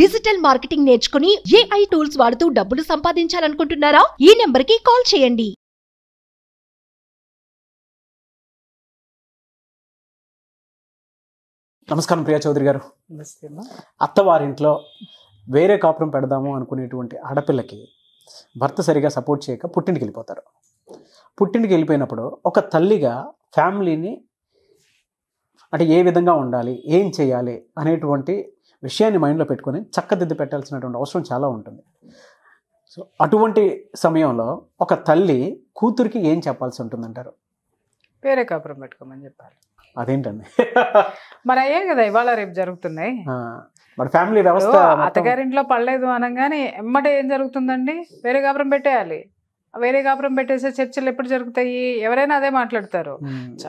Digital marketing నేర్చుకుని AI tools వాడుతూ డబ్బులు సంపాదించాలనుకుంటున్నారా ఈ నెంబర్కి కాల్ చేయండి నమస్కారం ప్రియా చౌదరి గారు అత్తవారింట్లో వేరే కాపురం పెడదాము అనుకునేటువంటి ఆడపిల్లకి భర్త సరిగా సపోర్ట్ చేయక పుట్టింటికి వెళ్ళిపోతారు పుట్టింటికి వెళ్ళిపోయినప్పుడు ఒక తల్లిగా ఫ్యామిలీని అంటే ఏ విధంగా ఉండాలి ఏం చేయాలి అనేటువంటి విషయాన్ని మైండ్లో పెట్టుకొని చక్కదిద్ది పెట్టాల్సినటువంటి అవసరం చాలా ఉంటుంది సో అటువంటి సమయంలో ఒక తల్లి కూతురికి ఏం చెప్పాల్సి ఉంటుందంటారు వేరే కాపురం పెట్టుకోమని చెప్పాలి అదేంటండి మరి అయ్యే కదా ఇవాళ రేపు జరుగుతున్నాయి మన ఫ్యామిలీ వ్యవస్థ అత్తగారింట్లో పడలేదు అనగానే ఎమ్మట ఏం జరుగుతుందండి వేరే కాపురం పెట్టేయాలి వేరే కాపురం పెట్టేసే చర్చలు ఎప్పుడు జరుగుతాయి ఎవరైనా అదే మాట్లాడతారు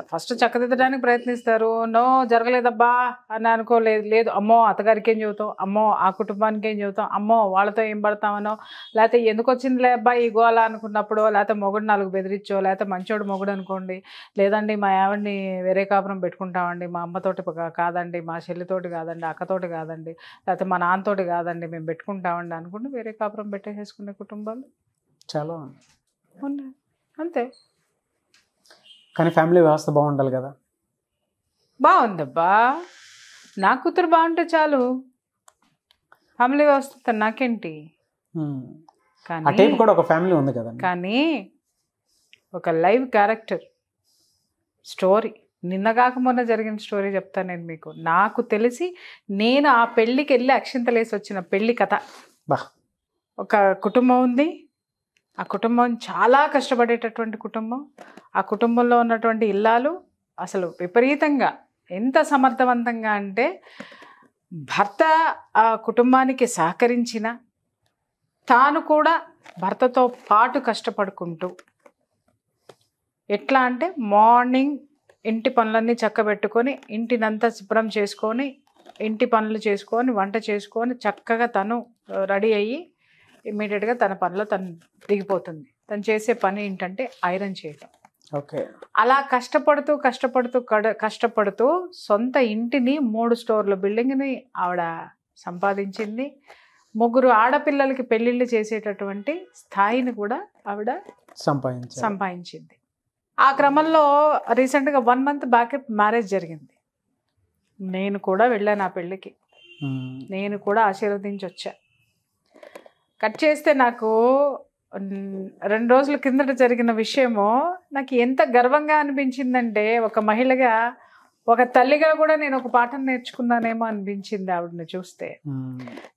ఫస్ట్ చక్కదిద్దడానికి ప్రయత్నిస్తారు నో జరగలేదబ్బా అని అనుకోలేదు లేదు అమ్మో అత్తగారికి ఏం చెబుతాం అమ్మో ఆ కుటుంబానికి ఏం చెబుతాం అమ్మో వాళ్ళతో ఏం పడతామనో లేకపోతే ఎందుకు వచ్చిందిలే అబ్బా ఈ గోళ అనుకున్నప్పుడు లేకపోతే మొగుడు నాలుగు బెదిరించో లేకపోతే మంచోడు మొగుడు అనుకోండి లేదండి మా ఆవిడ్ని వేరే కాపురం పెట్టుకుంటామండి మా అమ్మతోటి కాదండి మా చెల్లితోటి కాదండి అక్కతోటి కాదండి లేకపోతే మా నాన్నతోటి కాదండి మేము పెట్టుకుంటామండి అనుకుంటే వేరే కాపురం పెట్టేసేసుకునే కుటుంబాలు చాలా ఉన్నాయి అంతే కానీ ఫ్యామిలీ వ్యవస్థ బాగుండాలి కదా బాగుందబ్బా నా కూతురు బాగుంటే చాలు ఫ్యామిలీ వ్యవస్థ నాకేంటి కానీ కూడా ఒక ఫ్యామిలీ ఉంది కదా కానీ ఒక లైవ్ క్యారెక్టర్ స్టోరీ నిన్న కాక మొన్న జరిగిన స్టోరీ చెప్తాను నేను మీకు నాకు తెలిసి నేను ఆ పెళ్ళికి వెళ్ళి అక్షింతలేసి వచ్చిన పెళ్ళి కథ ఒక కుటుంబం ఉంది ఆ కుటుంబం చాలా కష్టపడేటటువంటి కుటుంబం ఆ కుటుంబంలో ఉన్నటువంటి ఇల్లాలు అసలు విపరీతంగా ఎంత సమర్థవంతంగా అంటే భర్త ఆ కుటుంబానికి సహకరించిన తాను కూడా భర్తతో పాటు కష్టపడుకుంటూ ఎట్లా అంటే మార్నింగ్ ఇంటి పనులన్నీ చక్కబెట్టుకొని ఇంటినంతా శుభ్రం చేసుకొని ఇంటి పనులు చేసుకొని వంట చేసుకొని చక్కగా తను రెడీ అయ్యి ఇమ్మీడియట్గా తన పనిలో తను దిగిపోతుంది తను చేసే పని ఏంటంటే ఐరన్ చేయటం ఓకే అలా కష్టపడుతూ కష్టపడుతూ కష్టపడుతూ సొంత ఇంటిని మూడు స్టోర్ల బిల్డింగ్ని ఆవిడ సంపాదించింది ముగ్గురు ఆడపిల్లలకి పెళ్ళిళ్ళు చేసేటటువంటి స్థాయిని కూడా ఆవిడ సంపాదించి సంపాదించింది ఆ క్రమంలో రీసెంట్గా వన్ మంత్ బ్యాక్ మ్యారేజ్ జరిగింది నేను కూడా వెళ్ళాను ఆ పెళ్ళికి నేను కూడా ఆశీర్వదించి వచ్చా కట్ చేస్తే నాకు రెండు రోజుల కిందట జరిగిన విషయము నాకు ఎంత గర్వంగా అనిపించిందంటే ఒక మహిళగా ఒక తల్లిగా కూడా నేను ఒక పాఠం నేర్చుకున్నానేమో అనిపించింది ఆవిడని చూస్తే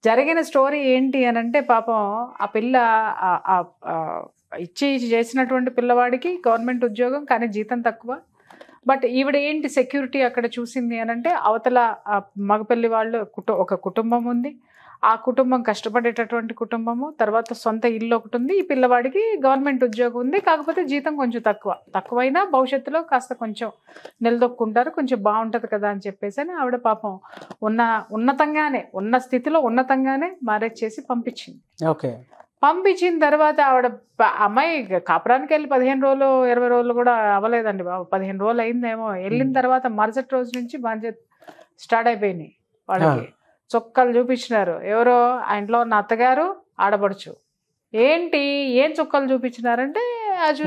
జరిగిన స్టోరీ ఏంటి అని అంటే పాపం ఆ పిల్ల ఇచ్చి చేసినటువంటి పిల్లవాడికి గవర్నమెంట్ ఉద్యోగం కానీ జీతం తక్కువ బట్ ఈవిడ ఏంటి సెక్యూరిటీ అక్కడ చూసింది అని అంటే అవతల మగపల్లి వాళ్ళు కుటు ఒక కుటుంబం ఉంది ఆ కుటుంబం కష్టపడేటటువంటి కుటుంబము తర్వాత సొంత ఇల్లు ఒకటి ఉంది ఈ పిల్లవాడికి గవర్నమెంట్ ఉద్యోగం ఉంది కాకపోతే జీతం కొంచెం తక్కువ తక్కువైనా భవిష్యత్తులో కాస్త కొంచెం నిలదొక్కుంటారు కొంచెం బాగుంటుంది కదా అని చెప్పేసి అని ఆవిడ పాపం ఉన్న ఉన్నతంగానే ఉన్న స్థితిలో ఉన్నతంగానే మ్యారేజ్ చేసి పంపించింది ఓకే పంపించిన తర్వాత ఆవిడ అమ్మాయి కాపురానికి వెళ్ళి పదిహేను రోజులు ఇరవై రోజులు కూడా అవ్వలేదండి బాబు పదిహేను రోజులు అయిందేమో వెళ్ళిన తర్వాత మరుసటి రోజు నుంచి బాధ్యత స్టార్ట్ అయిపోయినాయి వాళ్ళకి చుక్కలు చూపించినారు ఎవరో ఆ ఇంట్లో ఉన్న అత్తగారు ఆడపడుచు ఏంటి ఏం చుక్కలు చూపించినారంటే అది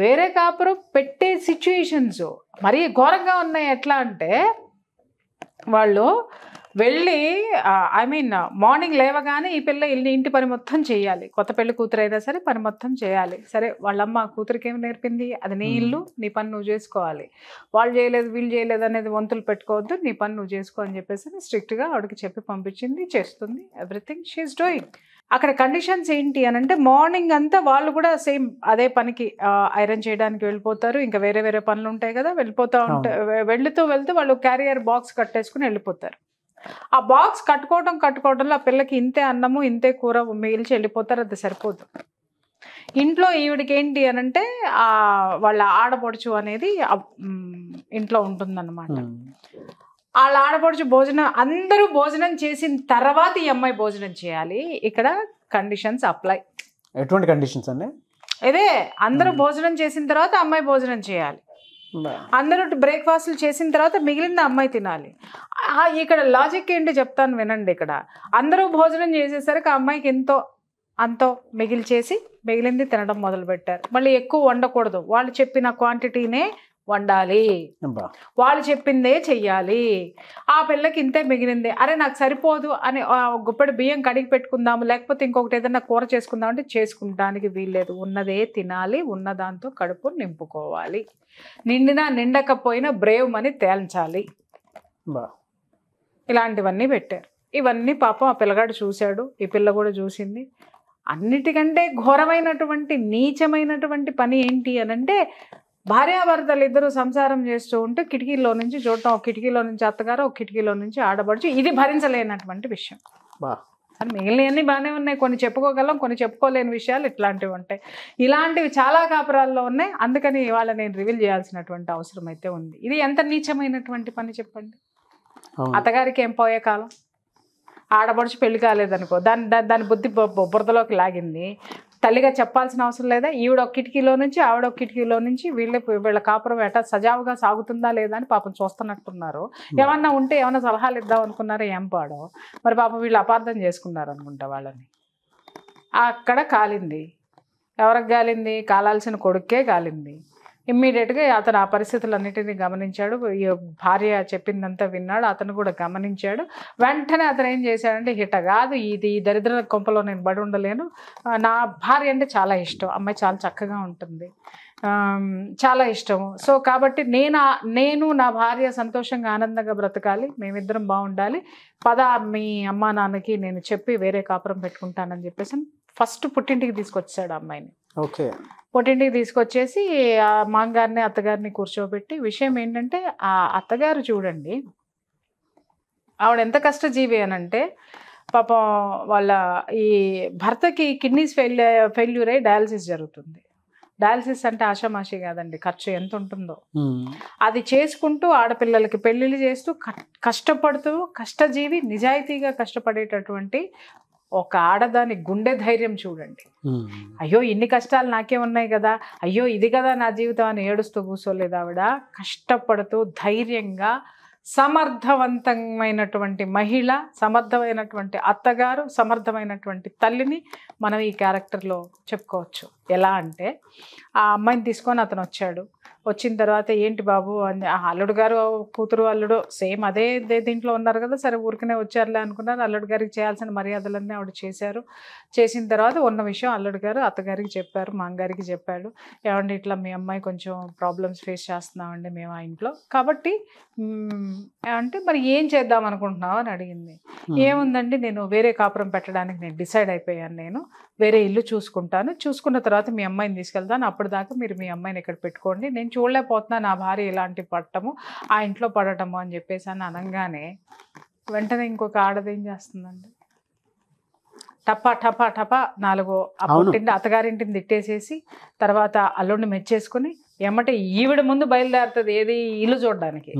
వేరే కాపురం పెట్టే సిచ్యుయేషన్స్ మరీ ఘోరంగా ఉన్నాయి ఎట్లా అంటే వాళ్ళు వెళ్ళి ఐ మీన్ మార్నింగ్ లేవగానే ఈ పిల్ల వెళ్ళి ఇంటి పని మొత్తం చేయాలి కొత్త పెళ్లి కూతురు అయినా సరే పని మొత్తం చేయాలి సరే వాళ్ళమ్మ కూతురికి ఏం నేర్పింది అది నీ ఇల్లు నీ పని నువ్వు చేసుకోవాలి వాళ్ళు చేయలేదు వీళ్ళు చేయలేదు అనేది వంతులు పెట్టుకోవద్దు నీ పని నువ్వు చేసుకో అని చెప్పేసి స్ట్రిక్ట్గా ఆవిడకి చెప్పి పంపించింది చేస్తుంది ఎవ్రీథింగ్ షీఈస్ డూయింగ్ అక్కడ కండిషన్స్ ఏంటి అని అంటే మార్నింగ్ అంతా వాళ్ళు కూడా సేమ్ అదే పనికి ఐరన్ చేయడానికి వెళ్ళిపోతారు ఇంకా వేరే వేరే పనులు ఉంటాయి కదా వెళ్ళిపోతూ ఉంటా వెళుతూ వెళ్తూ వాళ్ళు క్యారియర్ బాక్స్ కట్టేసుకుని వెళ్ళిపోతారు ఆ బాక్స్ కట్టుకోవడం కట్టుకోవడంలో ఆ పిల్లకి ఇంతే అన్నము ఇంతే కూర మిగిలిచి వెళ్ళిపోతారు అది సరిపోదు ఇంట్లో ఈవిడికి ఏంటి అని అంటే వాళ్ళ ఆడపడుచు అనేది ఇంట్లో ఉంటుందన్నమాట వాళ్ళ ఆడపడుచు భోజనం అందరూ భోజనం చేసిన తర్వాత ఈ అమ్మాయి భోజనం చేయాలి ఇక్కడ కండిషన్స్ అప్లై ఎటువంటి కండిషన్స్ అండి ఇదే అందరూ భోజనం చేసిన తర్వాత అమ్మాయి భోజనం చేయాలి అందరూ బ్రేక్ఫాస్ట్లు చేసిన తర్వాత మిగిలింది అమ్మాయి తినాలి ఇక్కడ లాజిక్ ఏంటి చెప్తాను వినండి ఇక్కడ అందరూ భోజనం చేసేసరికి ఆ అమ్మాయికి ఎంతో అంతో మిగిల్చేసి మిగిలింది తినడం మొదలుపెట్టారు మళ్ళీ ఎక్కువ వండకూడదు వాళ్ళు చెప్పిన క్వాంటిటీనే వండాలి వాళ్ళు చెప్పిందే చెయ్యాలి ఆ పిల్లకి ఇంతే మిగిలింది అరే నాకు సరిపోదు అని గుప్పెడు బియ్యం కడిగి పెట్టుకుందాము లేకపోతే ఇంకొకటి ఏదైనా కూర చేసుకుందాం అంటే చేసుకుంటానికి వీల్లేదు ఉన్నదే తినాలి ఉన్న దాంతో కడుపు నింపుకోవాలి నిండినా నిండకపోయినా బ్రేవ్ అని తేల్చాలి ఇలాంటివన్నీ పెట్టారు ఇవన్నీ పాపం ఆ పిల్లగాడు చూశాడు ఈ పిల్ల కూడా చూసింది అన్నిటికంటే ఘోరమైనటువంటి నీచమైనటువంటి పని ఏంటి అని అంటే భార్యాభర్తలు ఇద్దరు సంసారం చేస్తూ ఉంటే కిటికీలో నుంచి చూడటం ఒక కిటికీలో నుంచి అత్తగారు ఒక కిటికీలో నుంచి ఆడబడుచు ఇది భరించలేనటువంటి విషయం అని మిగిలినవన్నీ బాగానే ఉన్నాయి కొన్ని చెప్పుకోగలం కొన్ని చెప్పుకోలేని విషయాలు ఇట్లాంటివి ఉంటాయి ఇలాంటివి చాలా కాపురాల్లో ఉన్నాయి అందుకని ఇవాళ నేను రివీల్ చేయాల్సినటువంటి అవసరం అయితే ఉంది ఇది ఎంత నీచమైనటువంటి పని చెప్పండి అత్తగారికి ఏం పోయే కాలం ఆడబడుచు పెళ్లి కాలేదనుకో దాని దాని బుద్ధి బురదలోకి లాగింది తల్లిగా చెప్పాల్సిన అవసరం లేదా ఈవిడ ఒక కిటికీలో నుంచి ఆవిడ ఒక కిటికీలో నుంచి వీళ్ళ వీళ్ళ కాపురం ఎట సజావుగా సాగుతుందా లేదా అని పాపం చూస్తున్నట్టున్నారు hmm. ఏమన్నా ఉంటే ఏమన్నా సలహాలు ఇద్దాం అనుకున్నారో ఏం పాడో మరి పాపం వీళ్ళు అపార్థం చేసుకున్నారు అనుకుంటా వాళ్ళని అక్కడ కాలింది ఎవరికి కాలింది కాలాల్సిన కొడుక్కే కాలింది ఇమ్మీడియట్గా అతను ఆ పరిస్థితులన్నిటినీ గమనించాడు భార్య చెప్పిందంతా విన్నాడు అతను కూడా గమనించాడు వెంటనే అతను ఏం చేశాడంటే హిట కాదు ఇది ఈ దరిద్ర కొంపలో నేను బడి ఉండలేను నా భార్య అంటే చాలా ఇష్టం అమ్మాయి చాలా చక్కగా ఉంటుంది చాలా ఇష్టము సో కాబట్టి నేను నేను నా భార్య సంతోషంగా ఆనందంగా బ్రతకాలి మేమిద్దరం బాగుండాలి పద మీ అమ్మ నాన్నకి నేను చెప్పి వేరే కాపురం పెట్టుకుంటానని చెప్పేసి ఫస్ట్ పుట్టింటికి తీసుకొచ్చాడు అమ్మాయిని ఓకే పొట్టింటికి తీసుకొచ్చేసి ఆ మాంగారిని అత్తగారిని కూర్చోబెట్టి విషయం ఏంటంటే ఆ అత్తగారు చూడండి ఆవిడ ఎంత కష్టజీవి అనంటే పాపం వాళ్ళ ఈ భర్తకి కిడ్నీస్ ఫెయిల్ ఫెయిల్యూర్ అయ్యి డయాలసిస్ జరుగుతుంది డయాలసిస్ అంటే ఆషామాషి కాదండి ఖర్చు ఎంత ఉంటుందో అది చేసుకుంటూ ఆడపిల్లలకి పెళ్ళిళ్ళు చేస్తూ కష్టపడుతూ కష్టజీవి నిజాయితీగా కష్టపడేటటువంటి ఒక ఆడదాని గుండె ధైర్యం చూడండి అయ్యో ఇన్ని కష్టాలు నాకే ఉన్నాయి కదా అయ్యో ఇది కదా నా జీవితం అని ఏడుస్తూ కూర్చోలేదు ఆవిడ కష్టపడుతూ ధైర్యంగా సమర్థవంతమైనటువంటి మహిళ సమర్థమైనటువంటి అత్తగారు సమర్థమైనటువంటి తల్లిని మనం ఈ క్యారెక్టర్లో చెప్పుకోవచ్చు ఎలా అంటే ఆ అమ్మాయిని తీసుకొని అతను వచ్చాడు వచ్చిన తర్వాత ఏంటి బాబు అని అల్లుడు గారు కూతురు అల్లుడు సేమ్ అదే దీంట్లో ఉన్నారు కదా సరే ఊరికనే వచ్చారులే అనుకున్నారు అల్లుడు గారికి చేయాల్సిన మర్యాదలన్నీ ఆవిడ చేశారు చేసిన తర్వాత ఉన్న విషయం అల్లుడు గారు అత్తగారికి చెప్పారు మా అంగారికి చెప్పాడు ఏమండి ఇట్లా మీ అమ్మాయి కొంచెం ప్రాబ్లమ్స్ ఫేస్ చేస్తున్నామండి మేము ఆ ఇంట్లో కాబట్టి అంటే మరి ఏం చేద్దాం అనుకుంటున్నావు అని అడిగింది ఏముందండి నేను వేరే కాపురం పెట్టడానికి నేను డిసైడ్ అయిపోయాను నేను వేరే ఇల్లు చూసుకుంటాను చూసుకున్న తర్వాత తర్వాత మీ అమ్మాయిని తీసుకెళ్తాను అప్పుడు దాకా మీరు మీ అమ్మాయిని ఇక్కడ పెట్టుకోండి నేను చూడలేకపోతున్నా నా భార్య ఇలాంటి పట్టము ఆ ఇంట్లో పడటము అని చెప్పేసి అని అనగానే వెంటనే ఇంకొక ఆడది ఏం చేస్తుందండి టపా టపా టపా నాలుగో అప్పుడు అత్తగారింటిని తిట్టేసేసి తర్వాత అల్లుడిని మెచ్చేసుకుని ఏమంటే ఈవిడ ముందు బయలుదేరుతుంది ఏది ఇల్లు చూడడానికి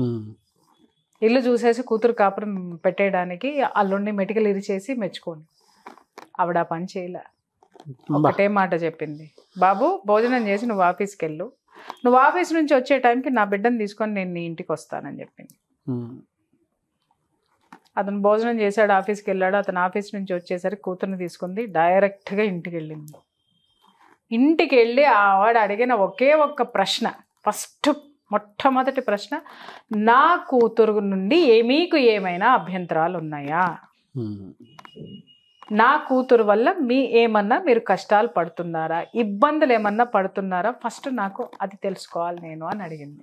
ఇల్లు చూసేసి కూతురు కాపురం పెట్టేయడానికి అల్లుడిని మెటికలు ఇరిచేసి మెచ్చుకోండి ఆవిడ పని చేయలే ఒకటే మాట చెప్పింది బాబు భోజనం చేసి నువ్వు ఆఫీస్కి వెళ్ళు నువ్వు ఆఫీస్ నుంచి వచ్చే టైంకి నా బిడ్డను తీసుకొని నేను నీ ఇంటికి వస్తానని చెప్పింది అతను భోజనం చేశాడు ఆఫీస్కి వెళ్ళాడు అతను ఆఫీస్ నుంచి వచ్చేసరికి కూతురుని తీసుకుంది డైరెక్ట్గా ఇంటికి వెళ్ళింది ఇంటికి వెళ్ళి ఆవాడు అడిగిన ఒకే ఒక్క ప్రశ్న ఫస్ట్ మొట్టమొదటి ప్రశ్న నా కూతురు నుండి మీకు ఏమైనా అభ్యంతరాలు ఉన్నాయా నా కూతురు వల్ల మీ ఏమన్నా మీరు కష్టాలు పడుతున్నారా ఇబ్బందులు ఏమన్నా పడుతున్నారా ఫస్ట్ నాకు అది తెలుసుకోవాలి నేను అని అడిగింది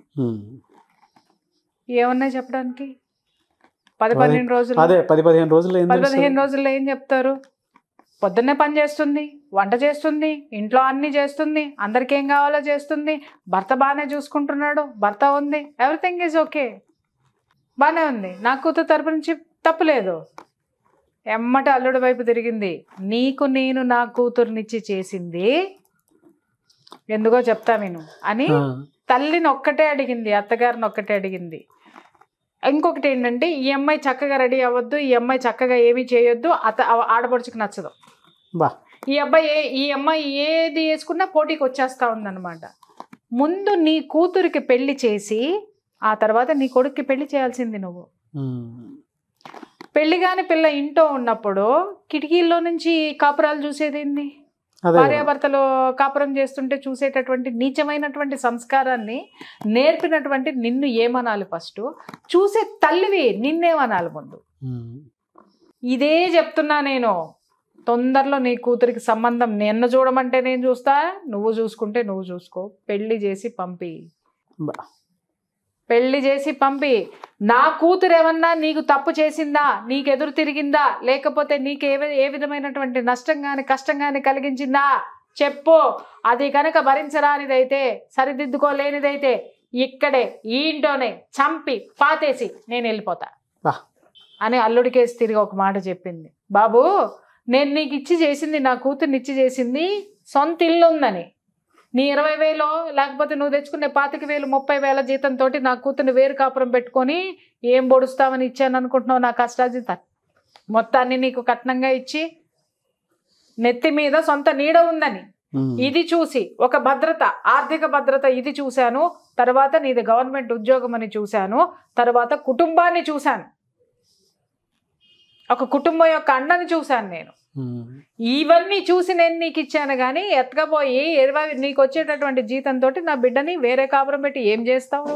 ఏమన్నా చెప్పడానికి పది పదిహేను రోజులు అదే పది పదిహేను రోజులు పది పదిహేను రోజుల్లో ఏం చెప్తారు పొద్దున్నే పని చేస్తుంది వంట చేస్తుంది ఇంట్లో అన్నీ చేస్తుంది అందరికి ఏం కావాలో చేస్తుంది భర్త బాగానే చూసుకుంటున్నాడు భర్త ఉంది ఎవ్రీథింగ్ ఈజ్ ఓకే బాగానే ఉంది నా కూతురు తరపు నుంచి తప్పులేదు ఎమ్మట అల్లుడి వైపు తిరిగింది నీకు నేను నా కూతురునిచ్చి చేసింది ఎందుకో చెప్తా నేను అని తల్లిని ఒక్కటే అడిగింది అత్తగారిని ఒక్కటే అడిగింది ఇంకొకటి ఏంటంటే ఈ అమ్మాయి చక్కగా రెడీ అవ్వద్దు ఈ అమ్మాయి చక్కగా ఏమీ చేయొద్దు అత ఆడపడుచుకు నచ్చదు బా ఈ అబ్బాయి ఈ అమ్మాయి ఏది వేసుకున్నా పోటీకి వచ్చేస్తా ఉందన్నమాట ముందు నీ కూతురికి పెళ్లి చేసి ఆ తర్వాత నీ కొడుక్కి పెళ్లి చేయాల్సింది నువ్వు పెళ్లి కాని పిల్ల ఇంట్లో ఉన్నప్పుడు కిటికీల్లో నుంచి కాపురాలు చూసేదేంది భార్యాభర్తలు కాపురం చేస్తుంటే చూసేటటువంటి నీచమైనటువంటి సంస్కారాన్ని నేర్పినటువంటి నిన్ను ఏమనాలి ఫస్ట్ చూసే తల్లివి నిన్నేమనాలి ముందు ఇదే చెప్తున్నా నేను తొందరలో నీ కూతురికి సంబంధం నిన్న చూడమంటే నేను చూస్తా నువ్వు చూసుకుంటే నువ్వు చూసుకో పెళ్లి చేసి పంపి పెళ్లి చేసి పంపి నా కూతురు ఏమన్నా నీకు తప్పు చేసిందా నీకెదురు తిరిగిందా లేకపోతే నీకు ఏ ఏ విధమైనటువంటి నష్టం కానీ కష్టం కానీ కలిగించిందా చెప్పు అది కనుక భరించరానిదైతే సరిదిద్దుకోలేనిదైతే ఇక్కడే ఈ ఇంట్లోనే చంపి పాతేసి నేను వెళ్ళిపోతా అని అల్లుడికేసి తిరిగి ఒక మాట చెప్పింది బాబు నేను నీకు ఇచ్చి చేసింది నా కూతుర్ని ఇచ్చి చేసింది సొంత ఇల్లు ఉందని నీ ఇరవై వేలో లేకపోతే నువ్వు తెచ్చుకునే పాతిక వేలు ముప్పై వేల జీతంతో నా కూతుర్ని వేరు కాపురం పెట్టుకొని ఏం పొడుస్తామని ఇచ్చాను అనుకుంటున్నావు నా కష్టాజీతం మొత్తాన్ని నీకు కట్నంగా ఇచ్చి నెత్తి మీద సొంత నీడ ఉందని ఇది చూసి ఒక భద్రత ఆర్థిక భద్రత ఇది చూశాను తర్వాత నీది గవర్నమెంట్ ఉద్యోగం అని చూశాను తర్వాత కుటుంబాన్ని చూశాను ఒక కుటుంబం యొక్క అండని చూశాను నేను ఇవన్నీ చూసి నేను నీకు ఇచ్చాను కానీ ఎత్తకపోయి ఇరవై నీకు వచ్చేటటువంటి జీతంతో నా బిడ్డని వేరే కాపురం పెట్టి ఏం చేస్తావు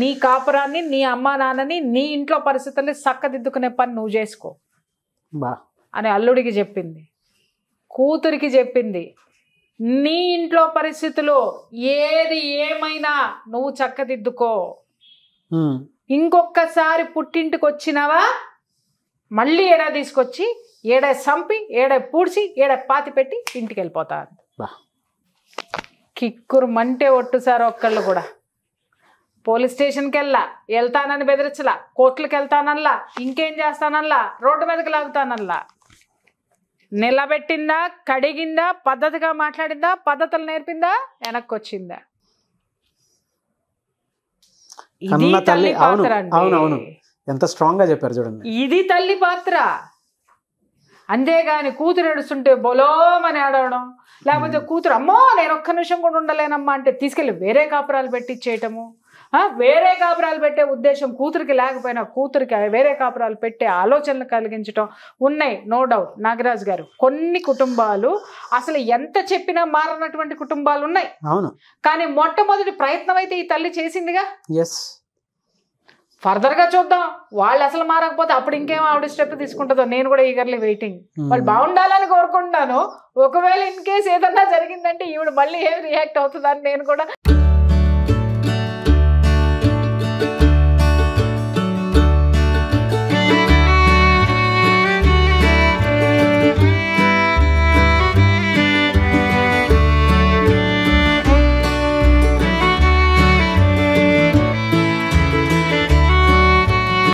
నీ కాపురాన్ని నీ అమ్మ నాన్నని నీ ఇంట్లో పరిస్థితుల్ని చక్కదిద్దుకునే పని నువ్వు చేసుకో బా అని అల్లుడికి చెప్పింది కూతురికి చెప్పింది నీ ఇంట్లో పరిస్థితులు ఏది ఏమైనా నువ్వు చక్కదిద్దుకో ఇంకొకసారి పుట్టింటికి వచ్చినావా మళ్ళీ ఏడా తీసుకొచ్చి ఏడ సంపి ఏడ పూడ్చి ఏడ పాతి పెట్టి ఇంటికి వెళ్ళిపోతారు కిక్కురు మంటే ఒట్టు సార్ ఒక్కళ్ళు కూడా పోలీస్ స్టేషన్కి వెళ్ళా వెళ్తానని బెదిరించలా కోర్టులకు వెళ్తానల్లా ఇంకేం చేస్తానల్లా రోడ్డు మీదకి లాగుతానల్లా నిలబెట్టిందా కడిగిందా పద్ధతిగా మాట్లాడిందా పద్ధతులు నేర్పిందా వెనక్కి వచ్చిందా ఎంత స్ట్రాంగ్గా చెప్పారు చూడండి ఇది తల్లి పాత్ర అంతేగాని కూతురు నడుస్తుంటే బొలోమని ఆడవడం లేకపోతే కూతురు అమ్మో నేను ఒక్క నిమిషం కూడా ఉండలేనమ్మా అంటే తీసుకెళ్ళి వేరే కాపురాలు పెట్టించేయటము వేరే కాపురాలు పెట్టే ఉద్దేశం కూతురికి లేకపోయినా కూతురికి వేరే కాపురాలు పెట్టే ఆలోచనలు కలిగించడం ఉన్నాయి నో డౌట్ నాగరాజ్ గారు కొన్ని కుటుంబాలు అసలు ఎంత చెప్పినా మారనటువంటి కుటుంబాలు ఉన్నాయి అవును కానీ మొట్టమొదటి ప్రయత్నం అయితే ఈ తల్లి చేసిందిగా ఎస్ ఫర్దర్గా చూద్దాం వాళ్ళు అసలు మారకపోతే అప్పుడు ఇంకేం ఆవిడ స్టెప్ తీసుకుంటుందో నేను కూడా ఈగర్లీ వెయిటింగ్ వాళ్ళు బాగుండాలని కోరుకుంటున్నాను ఒకవేళ ఇన్ కేసు ఏదన్నా జరిగిందంటే ఈవిడ మళ్ళీ ఏం రియాక్ట్ అవుతుందని నేను కూడా